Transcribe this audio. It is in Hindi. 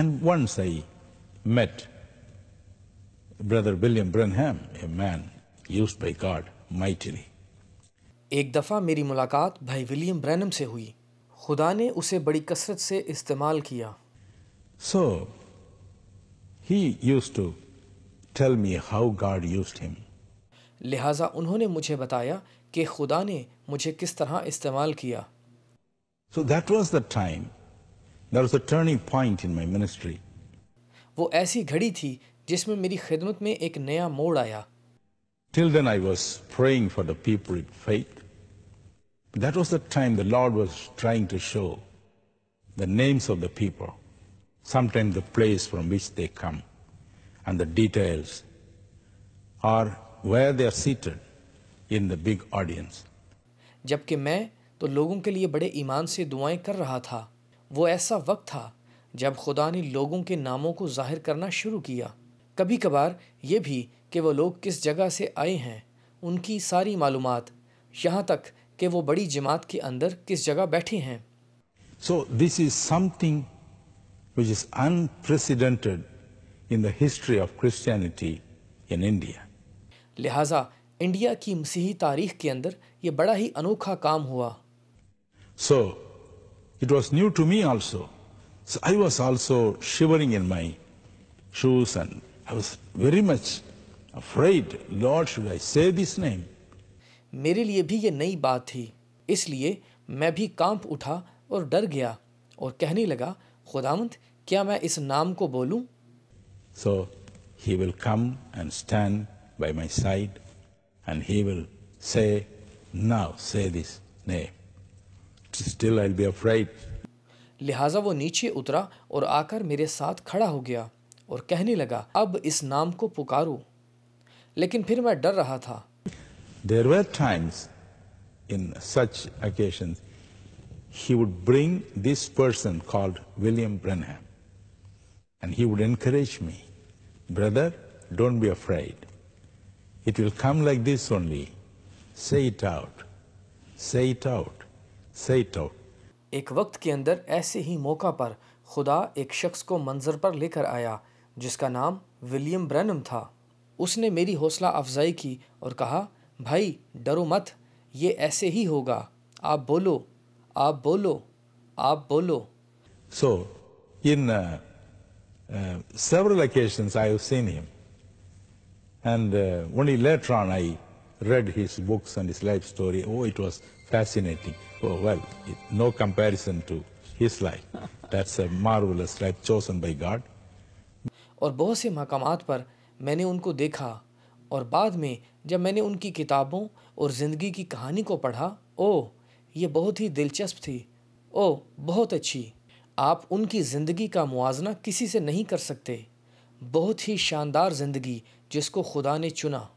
And once I met Brother William Branham, a man used by God mightily. एक दफ़ा मेरी मुलाकात भाई विलियम ब्रैनम से हुई खुदा ने उसे बड़ी कसरत से इस्तेमाल किया so he used to tell me how God used him लिहाजा उन्होंने मुझे बताया कि खुदा ने मुझे किस तरह इस्तेमाल किया so that was the time That was a turning point in my ministry. वो ऐसी घड़ी थी जिसमें मेरी खिदमत में एक नया मोड़ आया Till then I was praying for the people in faith. That was the time the Lord was trying to show the names of the people, sometimes the place from which they come, and the details, or where they are seated in the big audience. जबकि मैं तो लोगों के लिए बड़े ईमान से दुआएं कर रहा था वो ऐसा वक्त था जब खुदा ने लोगों के नामों को जाहिर करना शुरू किया कभी कभार ये भी कि वो लोग किस जगह से आए हैं उनकी सारी मालूम यहाँ तक कि वो बड़ी जमात के अंदर किस जगह बैठे हैं so this is something which is unprecedented in the history of Christianity in India लिहाजा इंडिया की मसीही तारीख के अंदर ये बड़ा ही अनोखा काम हुआ सो so, It was new to me also. So I was also shivering in my shoes and I was very much afraid, Lord, should I say this name? मेरे लिए भी ये नई बात थी इसलिए मैं भी कांप उठा और डर गया और कहने लगा खुदावंत क्या मैं इस नाम को बोलूं? So he will come and stand by my side and he will say, now say this name. still लिहाजा वो नीचे उतरा और आकर मेरे साथ खड़ा हो गया और कहने लगा अब इस नाम को पुकारू लेकिन फिर मैं डर रहा था there were times in such occasion he would bring this person called William Branham and he would encourage me brother don't be afraid it will come like this only say it out say it out सेटो तो। एक वक्त के अंदर ऐसे ही मौका पर खुदा एक शख्स को मंजर पर लेकर आया जिसका नाम विलियम ब्रैनम था उसने मेरी हौसला अफजाई की और कहा भाई डरो मत ये ऐसे ही होगा आप बोलो आप बोलो आप बोलो सो इन uh, uh, several occasions I have seen him. And uh, only later on I read his books and his life story. Oh, it was fascinating. Oh, well, it, no comparison to his life. That's a marvelous life chosen by God. और बहुत से मकाम पर मैंने उनको देखा और बाद में जब मैंने उनकी किताबों और ज़िंदगी की कहानी को पढ़ा ओ ये बहुत ही दिलचस्प थी ओ बहुत अच्छी आप उनकी ज़िंदगी का मुआजना किसी से नहीं कर सकते बहुत ही शानदार ज़िंदगी जिसको खुदा ने चुना